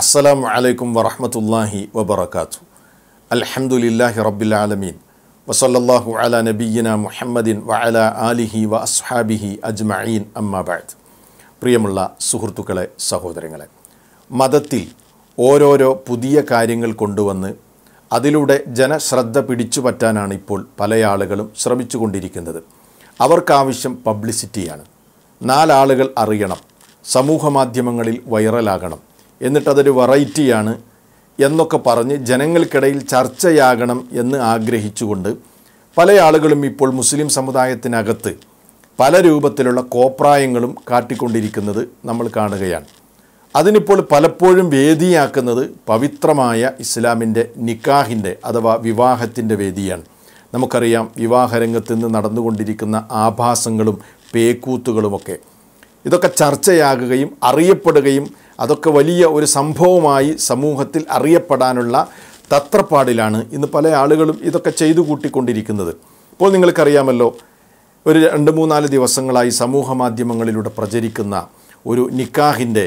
അസ്സലാം അലൈക്കും വറഹമത്തല്ലാഹി വബർക്കാത്തു അലഹമുല്ലാഹി റബിലമീൻ വസല്ലാഹു അല നബീന മുഹമ്മദിൻ വഅല ആലിഹി വ അസ്ഹാബിഹി അജ്മഈൻ അമ്മാബാദ് പ്രിയമുള്ള സുഹൃത്തുക്കളെ സഹോദരങ്ങളെ മതത്തിൽ ഓരോരോ പുതിയ കാര്യങ്ങൾ കൊണ്ടുവന്ന് അതിലൂടെ ജനശ്രദ്ധ പിടിച്ചു പറ്റാനാണ് ഇപ്പോൾ പല ആളുകളും ശ്രമിച്ചു കൊണ്ടിരിക്കുന്നത് അവർക്കാവശ്യം പബ്ലിസിറ്റിയാണ് നാലാളുകൾ അറിയണം സമൂഹമാധ്യമങ്ങളിൽ വൈറലാകണം എന്നിട്ടതൊരു വെറൈറ്റിയാണ് എന്നൊക്കെ പറഞ്ഞ് ജനങ്ങൾക്കിടയിൽ ചർച്ചയാകണം എന്ന് ആഗ്രഹിച്ചുകൊണ്ട് പല ആളുകളും ഇപ്പോൾ മുസ്ലിം സമുദായത്തിനകത്ത് പല രൂപത്തിലുള്ള കോപ്രായങ്ങളും കാട്ടിക്കൊണ്ടിരിക്കുന്നത് നമ്മൾ കാണുകയാണ് അതിനിപ്പോൾ പലപ്പോഴും വേദിയാക്കുന്നത് പവിത്രമായ ഇസ്ലാമിൻ്റെ നിക്കാഹിൻ്റെ അഥവാ വിവാഹത്തിൻ്റെ വേദിയാണ് നമുക്കറിയാം വിവാഹരംഗത്ത് നിന്ന് നടന്നുകൊണ്ടിരിക്കുന്ന ആഭാസങ്ങളും പേക്കൂത്തുകളുമൊക്കെ ഇതൊക്കെ ചർച്ചയാകുകയും അറിയപ്പെടുകയും അതൊക്കെ വലിയ ഒരു സംഭവമായി സമൂഹത്തിൽ അറിയപ്പെടാനുള്ള തത്രപ്പാടിലാണ് ഇന്ന് പല ആളുകളും ഇതൊക്കെ ചെയ്തു കൂട്ടിക്കൊണ്ടിരിക്കുന്നത് ഇപ്പോൾ നിങ്ങൾക്കറിയാമല്ലോ ഒരു രണ്ട് മൂന്നാല് ദിവസങ്ങളായി സമൂഹ മാധ്യമങ്ങളിലൂടെ പ്രചരിക്കുന്ന ഒരു നിക്കാഹിൻ്റെ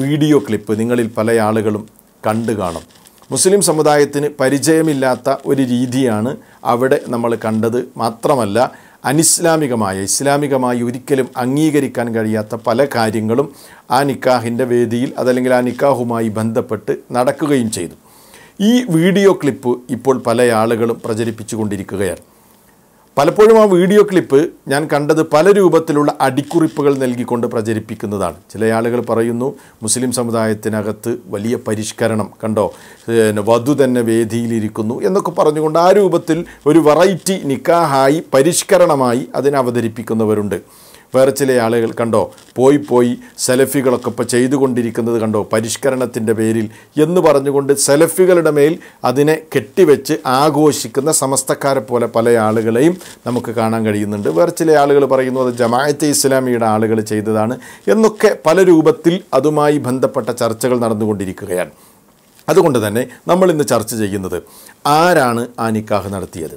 വീഡിയോ ക്ലിപ്പ് നിങ്ങളിൽ പല ആളുകളും കണ്ടു കാണും മുസ്ലിം സമുദായത്തിന് പരിചയമില്ലാത്ത ഒരു രീതിയാണ് അവിടെ നമ്മൾ കണ്ടത് മാത്രമല്ല അനിസ്ലാമികമായ ഇസ്ലാമികമായി ഒരിക്കലും അംഗീകരിക്കാൻ കഴിയാത്ത പല കാര്യങ്ങളും ആ നിക്കാഹിൻ്റെ വേദിയിൽ അതല്ലെങ്കിൽ ആ നിക്കാഹുമായി ബന്ധപ്പെട്ട് നടക്കുകയും ചെയ്തു ഈ വീഡിയോ ക്ലിപ്പ് ഇപ്പോൾ പല ആളുകളും പ്രചരിപ്പിച്ചു കൊണ്ടിരിക്കുകയാണ് പലപ്പോഴും ആ വീഡിയോ ക്ലിപ്പ് ഞാൻ കണ്ടത് പല രൂപത്തിലുള്ള അടിക്കുറിപ്പുകൾ നൽകിക്കൊണ്ട് പ്രചരിപ്പിക്കുന്നതാണ് ചില ആളുകൾ പറയുന്നു മുസ്ലിം സമുദായത്തിനകത്ത് വലിയ പരിഷ്കരണം കണ്ടോ വധു തന്നെ വേദിയിലിരിക്കുന്നു എന്നൊക്കെ പറഞ്ഞുകൊണ്ട് ആ രൂപത്തിൽ ഒരു വെറൈറ്റി നിക്കാഹായി പരിഷ്കരണമായി അതിനെ അവതരിപ്പിക്കുന്നവരുണ്ട് വേറെ ചില ആളുകൾ കണ്ടോ പോയി പോയി സെലഫികളൊക്കെ ഇപ്പോൾ ചെയ്തുകൊണ്ടിരിക്കുന്നത് കണ്ടോ പരിഷ്കരണത്തിൻ്റെ പേരിൽ എന്ന് പറഞ്ഞുകൊണ്ട് സെലഫികളുടെ മേൽ അതിനെ കെട്ടിവെച്ച് ആഘോഷിക്കുന്ന സമസ്തക്കാരെ പോലെ പല ആളുകളെയും നമുക്ക് കാണാൻ കഴിയുന്നുണ്ട് വേറെ ചില ആളുകൾ പറയുന്നു അത് ജമാഅത്തെ ഇസ്ലാമിയുടെ ആളുകൾ ചെയ്തതാണ് എന്നൊക്കെ പല രൂപത്തിൽ അതുമായി ബന്ധപ്പെട്ട ചർച്ചകൾ നടന്നുകൊണ്ടിരിക്കുകയാണ് അതുകൊണ്ട് തന്നെ നമ്മൾ ഇന്ന് ചർച്ച ചെയ്യുന്നത് ആരാണ് ആ നിക്കാഹ് നടത്തിയത്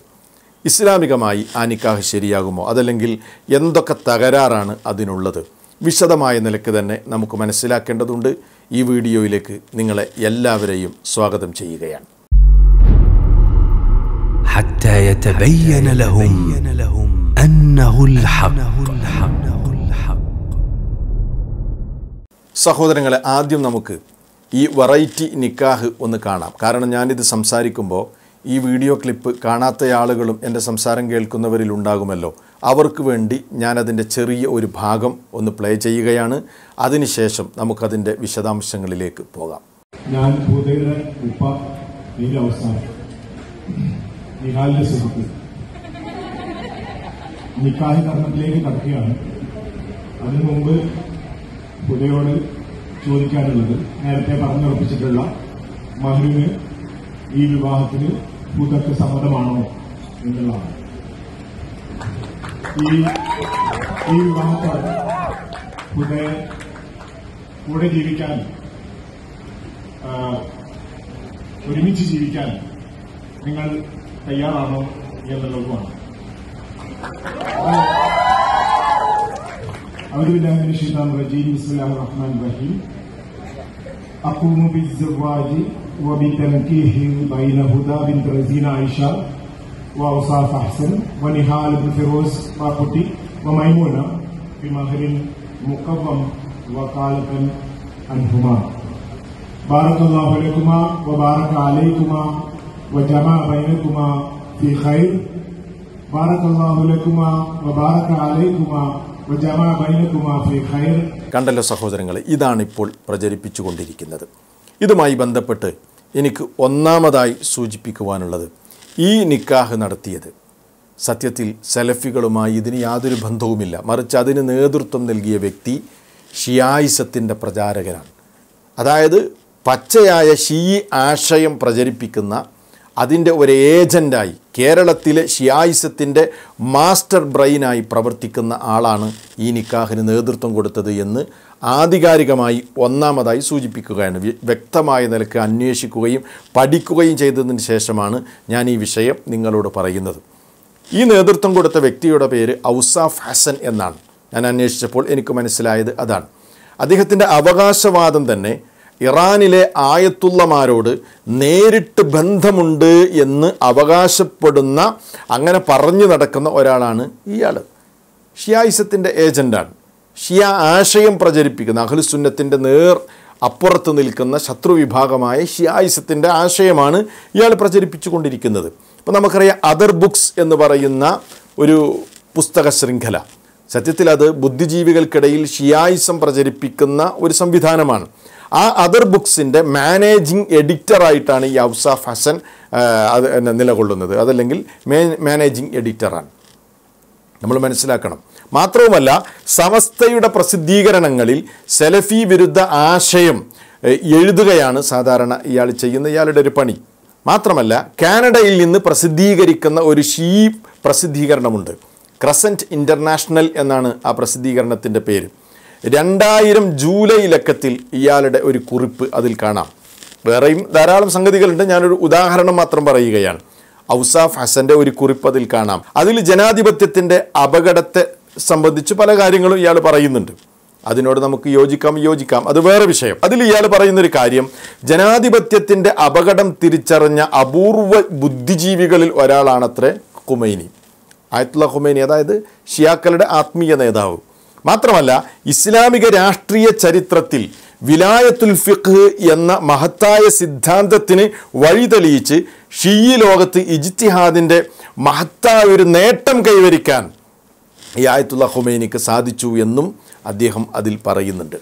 ഇസ്ലാമികമായി ആ നിക്കാഹ് ശരിയാകുമോ അതല്ലെങ്കിൽ എന്തൊക്കെ തകരാറാണ് അതിനുള്ളത് വിശദമായ നിലയ്ക്ക് തന്നെ നമുക്ക് മനസ്സിലാക്കേണ്ടതുണ്ട് ഈ വീഡിയോയിലേക്ക് നിങ്ങളെ എല്ലാവരെയും സ്വാഗതം ചെയ്യുകയാണ് സഹോദരങ്ങളെ ആദ്യം നമുക്ക് ഈ വെറൈറ്റി നിക്കാഹ് ഒന്ന് കാണാം കാരണം ഞാനിത് സംസാരിക്കുമ്പോൾ ഈ വീഡിയോ ക്ലിപ്പ് കാണാത്ത ആളുകളും എൻ്റെ സംസാരം കേൾക്കുന്നവരിൽ ഉണ്ടാകുമല്ലോ അവർക്ക് വേണ്ടി ഞാനതിൻ്റെ ചെറിയ ഒരു ഭാഗം ഒന്ന് പ്ലേ ചെയ്യുകയാണ് അതിനുശേഷം നമുക്കതിൻ്റെ വിശദാംശങ്ങളിലേക്ക് പോകാം ഞാൻ കർമ്മത്തിലേക്ക് കടക്കുകയാണ് അതിനു മുമ്പ് ഭൂതയോട് ചോദിക്കാനുള്ളത് നേരത്തെ പറഞ്ഞുറപ്പിച്ചിട്ടുള്ള മഹുവിന് ഈ വിവാഹത്തിന് ഭൂതർക്ക് സമ്മതമാണോ എന്നുള്ളതാണ് ഈ ഈ വിവാഹത്തോടെ കൂടെ കൂടെ ജീവിക്കാൻ ഒരുമിച്ച് ജീവിക്കാൻ നിങ്ങൾ തയ്യാറാണോ എന്നുള്ളതുമാണ് أعوذ بالله من الشيطان الرجيم بسم الله الرحمن الرحيم أقوم بالزواج وبتنكيه بين هدى بنت رزين عائشة وأوصاف أحسن ونهال بن فيروز بابوتي وميمونة في بمهر مقوم وقالة عنهما بارك الله لكما وبارك عليكما وجمع بينكما في خير بارك الله لكما وبارك عليكما وجمع بينكما في خير കണ്ടല്ലോ സഹോദരങ്ങളെ ഇതാണ് ഇപ്പോൾ പ്രചരിപ്പിച്ചുകൊണ്ടിരിക്കുന്നത് ഇതുമായി ബന്ധപ്പെട്ട് എനിക്ക് ഒന്നാമതായി സൂചിപ്പിക്കുവാനുള്ളത് ഈ നിക്കാഹ് നടത്തിയത് സത്യത്തിൽ സെലഫികളുമായി ഇതിന് യാതൊരു ബന്ധവുമില്ല മറിച്ച് അതിന് നേതൃത്വം നൽകിയ വ്യക്തി ഷിയായിസത്തിൻ്റെ പ്രചാരകനാണ് അതായത് പച്ചയായ ഷീ ആശയം പ്രചരിപ്പിക്കുന്ന അതിൻ്റെ ഒരു ഏജൻ്റായി കേരളത്തിലെ ഷിയായിസത്തിൻ്റെ മാസ്റ്റർ ബ്രെയിനായി പ്രവർത്തിക്കുന്ന ആളാണ് ഈ നിക്കാഹിന് നേതൃത്വം കൊടുത്തത് എന്ന് ആധികാരികമായി ഒന്നാമതായി സൂചിപ്പിക്കുകയാണ് വ്യക്തമായ നിലക്ക് അന്വേഷിക്കുകയും പഠിക്കുകയും ചെയ്തതിന് ശേഷമാണ് ഞാൻ ഈ വിഷയം നിങ്ങളോട് പറയുന്നത് ഈ നേതൃത്വം കൊടുത്ത വ്യക്തിയുടെ പേര് ഔസാഫ് ഹസൻ എന്നാണ് ഞാൻ അന്വേഷിച്ചപ്പോൾ എനിക്ക് മനസ്സിലായത് അതാണ് അദ്ദേഹത്തിൻ്റെ അവകാശവാദം തന്നെ ഇറാനിലെ ആയത്തുള്ളമാരോട് നേരിട്ട് ബന്ധമുണ്ട് എന്ന് അവകാശപ്പെടുന്ന അങ്ങനെ പറഞ്ഞു നടക്കുന്ന ഒരാളാണ് ഇയാൾ ഷിയായിസത്തിൻ്റെ ഏജൻ്റാണ് ഷിയ ആശയം പ്രചരിപ്പിക്കുന്ന അഖിൽസുന്നത്തിൻ്റെ നേർ അപ്പുറത്ത് നിൽക്കുന്ന ശത്രുവിഭാഗമായ വിഭാഗമായ ഷിയായിസത്തിൻ്റെ ആശയമാണ് ഇയാൾ പ്രചരിപ്പിച്ചു കൊണ്ടിരിക്കുന്നത് ഇപ്പോൾ നമുക്കറിയാം അതർ ബുക്സ് എന്ന് പറയുന്ന ഒരു പുസ്തക ശൃംഖല സത്യത്തിൽ അത് ബുദ്ധിജീവികൾക്കിടയിൽ ഷിയായിസം പ്രചരിപ്പിക്കുന്ന ഒരു സംവിധാനമാണ് ആ അതർ ബുക്സിൻ്റെ മാനേജിങ് എഡിറ്ററായിട്ടാണ് ഈ ഔസാഫ് ഹസൻ അത് നിലകൊള്ളുന്നത് അതല്ലെങ്കിൽ മേ മാനേജിങ് എഡിറ്ററാണ് നമ്മൾ മനസ്സിലാക്കണം മാത്രവുമല്ല സമസ്തയുടെ പ്രസിദ്ധീകരണങ്ങളിൽ സെലഫി വിരുദ്ധ ആശയം എഴുതുകയാണ് സാധാരണ ഇയാൾ ചെയ്യുന്ന ഇയാളുടെ ഒരു പണി മാത്രമല്ല കാനഡയിൽ നിന്ന് പ്രസിദ്ധീകരിക്കുന്ന ഒരു ഷീ പ്രസിദ്ധീകരണമുണ്ട് ക്രസൻറ്റ് ഇൻ്റർനാഷണൽ എന്നാണ് ആ പ്രസിദ്ധീകരണത്തിൻ്റെ പേര് രണ്ടായിരം ജൂലൈ ലക്കത്തിൽ ഇയാളുടെ ഒരു കുറിപ്പ് അതിൽ കാണാം വേറെയും ധാരാളം സംഗതികളുണ്ട് ഞാനൊരു ഉദാഹരണം മാത്രം പറയുകയാണ് ഔസാഫ് ഹസൻ്റെ ഒരു കുറിപ്പ് അതിൽ കാണാം അതിൽ ജനാധിപത്യത്തിൻ്റെ അപകടത്തെ സംബന്ധിച്ച് പല കാര്യങ്ങളും ഇയാൾ പറയുന്നുണ്ട് അതിനോട് നമുക്ക് യോജിക്കാം യോജിക്കാം അത് വേറെ വിഷയം അതിൽ ഇയാൾ പറയുന്നൊരു കാര്യം ജനാധിപത്യത്തിൻ്റെ അപകടം തിരിച്ചറിഞ്ഞ അപൂർവ ബുദ്ധിജീവികളിൽ ഒരാളാണത്രേ ഖുമൈനി ആയത്തുള്ള ഖുമൈനി അതായത് ഷിയാക്കളുടെ ആത്മീയ നേതാവ് മാത്രമല്ല ഇസ്ലാമിക രാഷ്ട്രീയ ചരിത്രത്തിൽ വിലായത്തുൽ ഫിഖ് എന്ന മഹത്തായ സിദ്ധാന്തത്തിന് വഴിതെളിയിച്ച് ഷീയി ലോകത്ത് ഇജിത്തിഹാദിൻ്റെ മഹത്തായ ഒരു നേട്ടം കൈവരിക്കാൻ ഈ ആയത്തുള്ള ഹുമൈനിക്ക് സാധിച്ചു എന്നും അദ്ദേഹം അതിൽ പറയുന്നുണ്ട്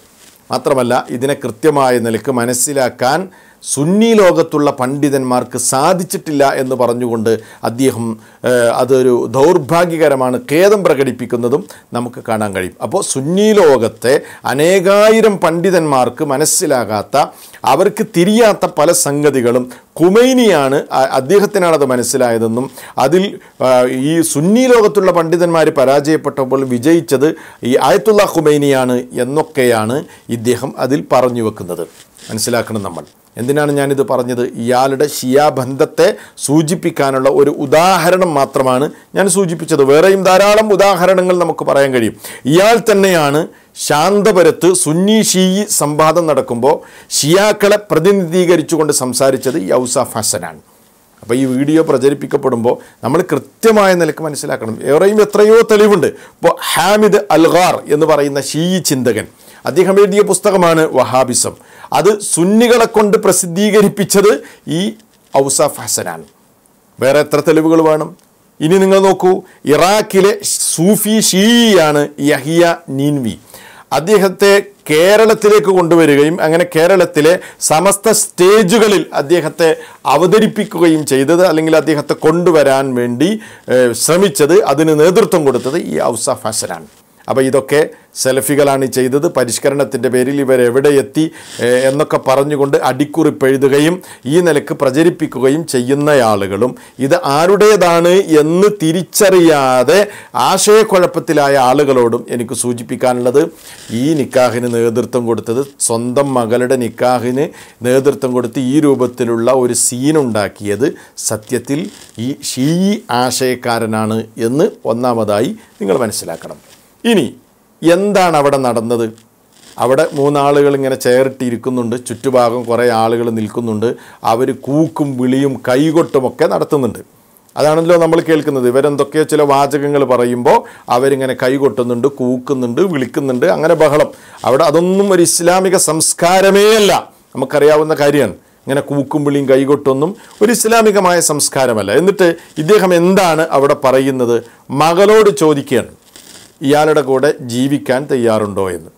മാത്രമല്ല ഇതിനെ കൃത്യമായ നിലക്ക് മനസ്സിലാക്കാൻ സുന്നി ലോകത്തുള്ള പണ്ഡിതന്മാർക്ക് സാധിച്ചിട്ടില്ല എന്ന് പറഞ്ഞുകൊണ്ട് അദ്ദേഹം അതൊരു ദൗർഭാഗ്യകരമാണ് ഖേദം പ്രകടിപ്പിക്കുന്നതും നമുക്ക് കാണാൻ കഴിയും അപ്പോൾ സുന്നി ലോകത്തെ അനേകായിരം പണ്ഡിതന്മാർക്ക് മനസ്സിലാകാത്ത അവർക്ക് തിരിയാത്ത പല സംഗതികളും കുമൈനിയാണ് അദ്ദേഹത്തിനാണ് അത് മനസ്സിലായതെന്നും അതിൽ ഈ സുന്നി ലോകത്തുള്ള പണ്ഡിതന്മാർ പരാജയപ്പെട്ടപ്പോൾ വിജയിച്ചത് ഈ ആയത്തുള്ള കുമൈനിയാണ് എന്നൊക്കെയാണ് ഇദ്ദേഹം അതിൽ പറഞ്ഞു വെക്കുന്നത് മനസ്സിലാക്കണം നമ്മൾ എന്തിനാണ് ഞാനിത് പറഞ്ഞത് ഇയാളുടെ ഷിയാബന്ധത്തെ ബന്ധത്തെ സൂചിപ്പിക്കാനുള്ള ഒരു ഉദാഹരണം മാത്രമാണ് ഞാൻ സൂചിപ്പിച്ചത് വേറെയും ധാരാളം ഉദാഹരണങ്ങൾ നമുക്ക് പറയാൻ കഴിയും ഇയാൾ തന്നെയാണ് ശാന്തപുരത്ത് സുന്നി ഷീ സംവാദം നടക്കുമ്പോൾ ഷിയാക്കളെ പ്രതിനിധീകരിച്ചുകൊണ്ട് സംസാരിച്ചത് യൗസഫ് ഹസനാണ് അപ്പോൾ ഈ വീഡിയോ പ്രചരിപ്പിക്കപ്പെടുമ്പോൾ നമ്മൾ കൃത്യമായ നിലക്ക് മനസ്സിലാക്കണം വേറെയും എത്രയോ തെളിവുണ്ട് ഇപ്പോൾ ഹാമിദ് അൽഗാർ എന്ന് പറയുന്ന ഷീ ചിന്തകൻ അദ്ദേഹം എഴുതിയ പുസ്തകമാണ് വഹാബിസം അത് സുന്നികളെ കൊണ്ട് പ്രസിദ്ധീകരിപ്പിച്ചത് ഈ ഔസാഫ് ഹസനാണ് വേറെ എത്ര തെളിവുകൾ വേണം ഇനി നിങ്ങൾ നോക്കൂ ഇറാഖിലെ സൂഫി ഷീയാണ് യഹിയ നീൻവി അദ്ദേഹത്തെ കേരളത്തിലേക്ക് കൊണ്ടുവരികയും അങ്ങനെ കേരളത്തിലെ സമസ്ത സ്റ്റേജുകളിൽ അദ്ദേഹത്തെ അവതരിപ്പിക്കുകയും ചെയ്തത് അല്ലെങ്കിൽ അദ്ദേഹത്തെ കൊണ്ടുവരാൻ വേണ്ടി ശ്രമിച്ചത് അതിന് നേതൃത്വം കൊടുത്തത് ഈ ഔസഫ് ഹസനാണ് അപ്പോൾ ഇതൊക്കെ സെൽഫികളാണ് ചെയ്തത് പരിഷ്കരണത്തിൻ്റെ പേരിൽ ഇവരെവിടെ എത്തി എന്നൊക്കെ പറഞ്ഞുകൊണ്ട് അടിക്കുറിപ്പെഴുതുകയും ഈ നിലക്ക് പ്രചരിപ്പിക്കുകയും ചെയ്യുന്ന ആളുകളും ഇത് ആരുടേതാണ് എന്ന് തിരിച്ചറിയാതെ ആശയക്കുഴപ്പത്തിലായ ആളുകളോടും എനിക്ക് സൂചിപ്പിക്കാനുള്ളത് ഈ നിക്കാഹിന് നേതൃത്വം കൊടുത്തത് സ്വന്തം മകളുടെ നിക്കാഹിന് നേതൃത്വം കൊടുത്ത് ഈ രൂപത്തിലുള്ള ഒരു സീനുണ്ടാക്കിയത് സത്യത്തിൽ ഈ ഷീ ആശയക്കാരനാണ് എന്ന് ഒന്നാമതായി നിങ്ങൾ മനസ്സിലാക്കണം ഇനി എന്താണ് അവിടെ നടന്നത് അവിടെ മൂന്നാളുകൾ ഇങ്ങനെ ചേർട്ടിരിക്കുന്നുണ്ട് ചുറ്റുഭാഗം കുറേ ആളുകൾ നിൽക്കുന്നുണ്ട് അവർ കൂക്കും വിളിയും കൈകൊട്ടുമൊക്കെ നടത്തുന്നുണ്ട് അതാണല്ലോ നമ്മൾ കേൾക്കുന്നത് ഇവരെന്തൊക്കെയോ ചില വാചകങ്ങൾ പറയുമ്പോൾ അവരിങ്ങനെ കൈകൊട്ടുന്നുണ്ട് കൂക്കുന്നുണ്ട് വിളിക്കുന്നുണ്ട് അങ്ങനെ ബഹളം അവിടെ അതൊന്നും ഒരു ഇസ്ലാമിക സംസ്കാരമേ അല്ല നമുക്കറിയാവുന്ന കാര്യമാണ് ഇങ്ങനെ കൂക്കും വിളിയും കൈകൊട്ടൊന്നും ഒരു ഇസ്ലാമികമായ സംസ്കാരമല്ല എന്നിട്ട് ഇദ്ദേഹം എന്താണ് അവിടെ പറയുന്നത് മകളോട് ചോദിക്കുകയാണ് ഇയാളുടെ കൂടെ ജീവിക്കാൻ തയ്യാറുണ്ടോ എന്ന്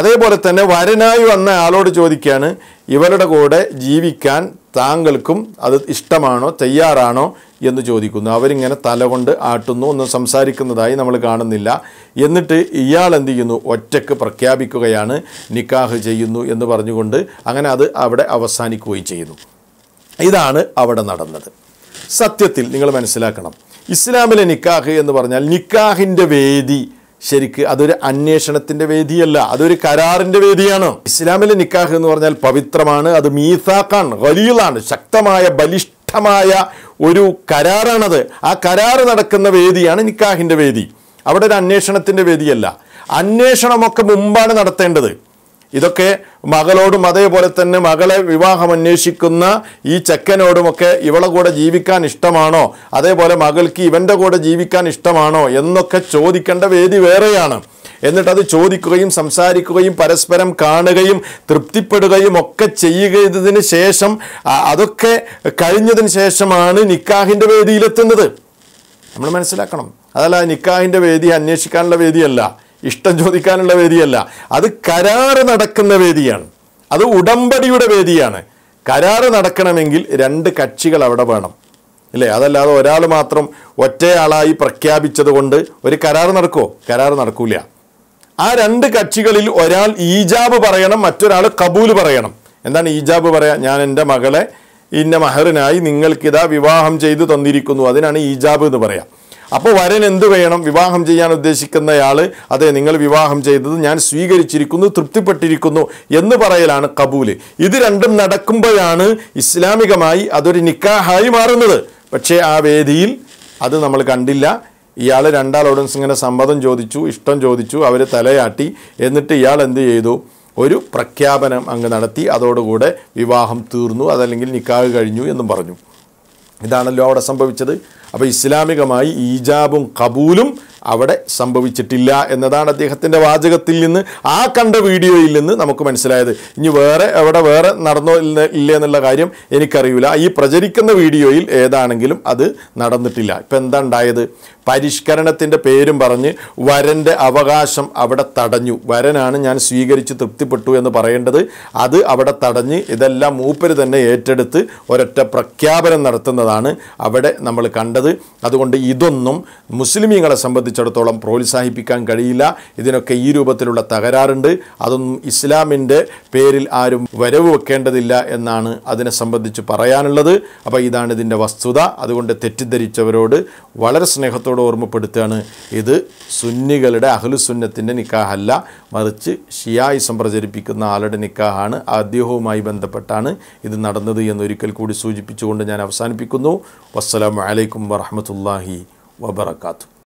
അതേപോലെ തന്നെ വരനായി വന്ന ആളോട് ചോദിക്കുകയാണ് ഇവരുടെ കൂടെ ജീവിക്കാൻ താങ്കൾക്കും അത് ഇഷ്ടമാണോ തയ്യാറാണോ എന്ന് ചോദിക്കുന്നു അവരിങ്ങനെ തലകൊണ്ട് ആട്ടുന്നു ഒന്നും സംസാരിക്കുന്നതായി നമ്മൾ കാണുന്നില്ല എന്നിട്ട് ഇയാൾ എന്ത് ചെയ്യുന്നു ഒറ്റക്ക് പ്രഖ്യാപിക്കുകയാണ് നിക്കാഹ് ചെയ്യുന്നു എന്ന് പറഞ്ഞുകൊണ്ട് അങ്ങനെ അത് അവിടെ അവസാനിക്കുകയും ചെയ്യുന്നു ഇതാണ് അവിടെ നടന്നത് സത്യത്തിൽ നിങ്ങൾ മനസ്സിലാക്കണം ഇസ്ലാമിലെ നിക്കാഹ് എന്ന് പറഞ്ഞാൽ നിക്കാഹിൻ്റെ വേദി ശരിക്ക് അതൊരു അന്വേഷണത്തിൻ്റെ വേദിയല്ല അതൊരു കരാറിൻ്റെ വേദിയാണ് ഇസ്ലാമിലെ നിക്കാഹ് എന്ന് പറഞ്ഞാൽ പവിത്രമാണ് അത് മീസാഖാണ് വലിയതാണ് ശക്തമായ ബലിഷ്ഠമായ ഒരു കരാറാണത് ആ കരാറ് നടക്കുന്ന വേദിയാണ് നിക്കാഹിൻ്റെ വേദി അവിടെ ഒരു അന്വേഷണത്തിൻ്റെ വേദിയല്ല അന്വേഷണമൊക്കെ മുമ്പാണ് നടത്തേണ്ടത് ഇതൊക്കെ മകളോടും അതേപോലെ തന്നെ മകളെ വിവാഹം അന്വേഷിക്കുന്ന ഈ ചെക്കനോടുമൊക്കെ ഇവളെ കൂടെ ജീവിക്കാൻ ഇഷ്ടമാണോ അതേപോലെ മകൾക്ക് ഇവൻ്റെ കൂടെ ജീവിക്കാൻ ഇഷ്ടമാണോ എന്നൊക്കെ ചോദിക്കേണ്ട വേദി വേറെയാണ് എന്നിട്ടത് ചോദിക്കുകയും സംസാരിക്കുകയും പരസ്പരം കാണുകയും തൃപ്തിപ്പെടുകയും ഒക്കെ ചെയ്യുന്നതിന് ശേഷം അതൊക്കെ കഴിഞ്ഞതിന് ശേഷമാണ് നിക്കാഹിൻ്റെ വേദിയിലെത്തുന്നത് നമ്മൾ മനസ്സിലാക്കണം അതല്ല നിക്കാഹിൻ്റെ വേദി അന്വേഷിക്കാനുള്ള വേദിയല്ല ഇഷ്ടം ചോദിക്കാനുള്ള വേദിയല്ല അത് കരാറ് നടക്കുന്ന വേദിയാണ് അത് ഉടമ്പടിയുടെ വേദിയാണ് കരാറ് നടക്കണമെങ്കിൽ രണ്ട് കക്ഷികൾ അവിടെ വേണം അല്ലേ അതല്ലാതെ ഒരാൾ മാത്രം ഒറ്റയാളായി പ്രഖ്യാപിച്ചത് കൊണ്ട് ഒരു കരാർ നടക്കുമോ കരാർ നടക്കൂല ആ രണ്ട് കക്ഷികളിൽ ഒരാൾ ഈജാബ് പറയണം മറ്റൊരാൾ കബൂൽ പറയണം എന്താണ് ഈജാബ് പറയാ ഞാൻ എൻ്റെ മകളെ ഇന്ന മഹറിനായി നിങ്ങൾക്കിതാ വിവാഹം ചെയ്തു തന്നിരിക്കുന്നു അതിനാണ് ഈജാബ് എന്ന് പറയാം അപ്പോൾ വരൻ എന്ത് വേണം വിവാഹം ചെയ്യാൻ ഉദ്ദേശിക്കുന്നയാൾ അതെ നിങ്ങൾ വിവാഹം ചെയ്തത് ഞാൻ സ്വീകരിച്ചിരിക്കുന്നു തൃപ്തിപ്പെട്ടിരിക്കുന്നു എന്ന് പറയലാണ് കബൂല് ഇത് രണ്ടും നടക്കുമ്പോഴാണ് ഇസ്ലാമികമായി അതൊരു നിക്കാഹായി മാറുന്നത് പക്ഷേ ആ വേദിയിൽ അത് നമ്മൾ കണ്ടില്ല ഇയാൾ രണ്ടാൾ ഓഡൻസ് ഇങ്ങനെ സമ്മതം ചോദിച്ചു ഇഷ്ടം ചോദിച്ചു അവർ തലയാട്ടി എന്നിട്ട് ഇയാൾ എന്ത് ചെയ്തു ഒരു പ്രഖ്യാപനം അങ്ങ് നടത്തി അതോടുകൂടെ വിവാഹം തീർന്നു അതല്ലെങ്കിൽ നിക്കാഹ് കഴിഞ്ഞു എന്നും പറഞ്ഞു ഇതാണല്ലോ അവിടെ സംഭവിച്ചത് അപ്പോൾ ഇസ്ലാമികമായി ഈജാബും കബൂലും അവിടെ സംഭവിച്ചിട്ടില്ല എന്നതാണ് അദ്ദേഹത്തിൻ്റെ വാചകത്തിൽ നിന്ന് ആ കണ്ട വീഡിയോയിൽ നിന്ന് നമുക്ക് മനസ്സിലായത് ഇനി വേറെ അവിടെ വേറെ നടന്നോ ഇല്ല എന്നുള്ള കാര്യം എനിക്കറിയില്ല ഈ പ്രചരിക്കുന്ന വീഡിയോയിൽ ഏതാണെങ്കിലും അത് നടന്നിട്ടില്ല ഇപ്പം എന്താ ഉണ്ടായത് പരിഷ്കരണത്തിൻ്റെ പേരും പറഞ്ഞ് വരൻ്റെ അവകാശം അവിടെ തടഞ്ഞു വരനാണ് ഞാൻ സ്വീകരിച്ച് തൃപ്തിപ്പെട്ടു എന്ന് പറയേണ്ടത് അത് അവിടെ തടഞ്ഞ് ഇതെല്ലാം മൂപ്പര് തന്നെ ഏറ്റെടുത്ത് ഒരൊറ്റ പ്രഖ്യാപനം നടത്തുന്നതാണ് അവിടെ നമ്മൾ കണ്ടത് പറയുന്നത് അതുകൊണ്ട് ഇതൊന്നും മുസ്ലിമീങ്ങളെ സംബന്ധിച്ചിടത്തോളം പ്രോത്സാഹിപ്പിക്കാൻ കഴിയില്ല ഇതിനൊക്കെ ഈ രൂപത്തിലുള്ള തകരാറുണ്ട് അതൊന്നും ഇസ്ലാമിൻ്റെ പേരിൽ ആരും വരവ് വെക്കേണ്ടതില്ല എന്നാണ് അതിനെ സംബന്ധിച്ച് പറയാനുള്ളത് അപ്പോൾ ഇതാണ് ഇതിൻ്റെ വസ്തുത അതുകൊണ്ട് തെറ്റിദ്ധരിച്ചവരോട് വളരെ സ്നേഹത്തോടെ ഓർമ്മപ്പെടുത്തുകയാണ് ഇത് സുന്നികളുടെ അഹ്ലുസുന്നത്തിൻ്റെ നിക്കാഹല്ല മറിച്ച് ഷിയായിസം പ്രചരിപ്പിക്കുന്ന ആളുടെ നിക്കാഹാണ് അദ്ദേഹവുമായി ബന്ധപ്പെട്ടാണ് ഇത് നടന്നത് എന്നൊരിക്കൽ കൂടി സൂചിപ്പിച്ചുകൊണ്ട് ഞാൻ അവസാനിപ്പിക്കുന്നു വസ്സലാമലൈക്കും വറഹമത്തല്ലാഹി വബർക്കാത്തു